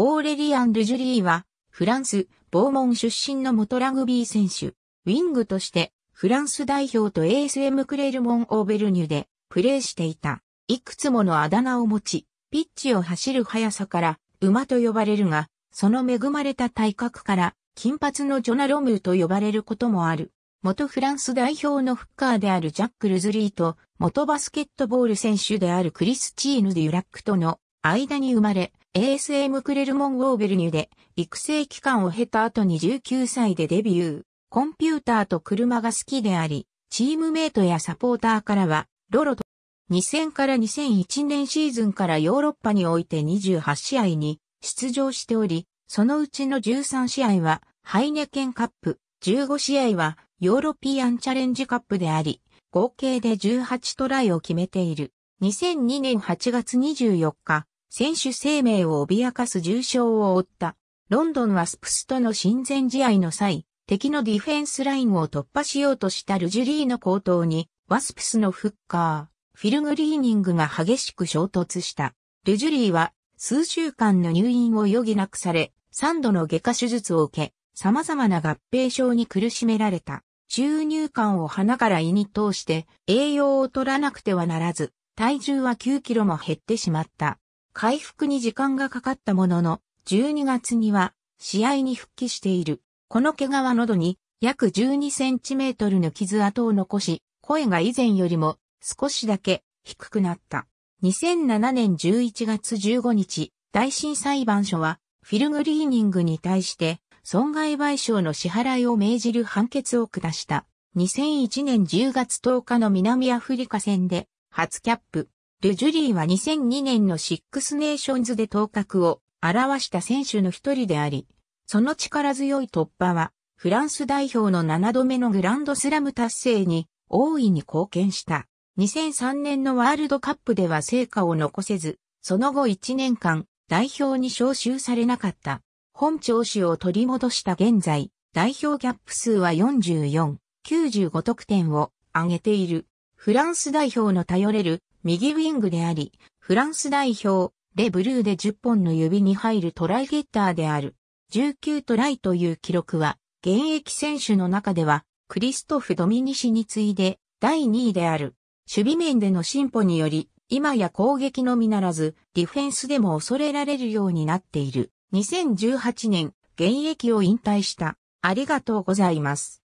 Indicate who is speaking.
Speaker 1: オーレリアン・ルジュリーは、フランス、ボーモン出身の元ラグビー選手、ウィングとして、フランス代表と ASM クレルモン・オーベルニュで、プレーしていた。いくつものあだ名を持ち、ピッチを走る速さから、馬と呼ばれるが、その恵まれた体格から、金髪のジョナ・ロムーと呼ばれることもある。元フランス代表のフッカーであるジャック・ルズリーと、元バスケットボール選手であるクリスチーヌ・デュラックとの間に生まれ、ASM クレルモン・ウォーベルニュで育成期間を経た後に19歳でデビュー。コンピューターと車が好きであり、チームメイトやサポーターからは、ロロと2000から2001年シーズンからヨーロッパにおいて28試合に出場しており、そのうちの13試合はハイネケンカップ、15試合はヨーロピアンチャレンジカップであり、合計で18トライを決めている。2002年8月24日、選手生命を脅かす重傷を負った。ロンドンはスプスとの親善試合の際、敵のディフェンスラインを突破しようとしたルジュリーの行頭に、ワスプスのフッカー、フィルグリーニングが激しく衝突した。ルジュリーは数週間の入院を余儀なくされ、3度の外科手術を受け、様々な合併症に苦しめられた。注入管を鼻から胃に通して栄養を取らなくてはならず、体重は9キロも減ってしまった。回復に時間がかかったものの、12月には試合に復帰している。この怪我は喉に約12センチメートルの傷跡を残し、声が以前よりも少しだけ低くなった。2007年11月15日、大震裁判所はフィルグリーニングに対して損害賠償の支払いを命じる判決を下した。2001年10月10日の南アフリカ戦で初キャップ、ルジュリーは2002年のシックスネーションズで頭角を表した選手の一人であり、その力強い突破は、フランス代表の7度目のグランドスラム達成に大いに貢献した。2003年のワールドカップでは成果を残せず、その後1年間、代表に招集されなかった。本調子を取り戻した現在、代表ギャップ数は44、95得点を上げている。フランス代表の頼れる右ウィングであり、フランス代表、レブルーで10本の指に入るトライゲッターである。19トライという記録は、現役選手の中では、クリストフ・ドミニシに次いで、第2位である。守備面での進歩により、今や攻撃のみならず、ディフェンスでも恐れられるようになっている。2018年、現役を引退した。ありがとうございます。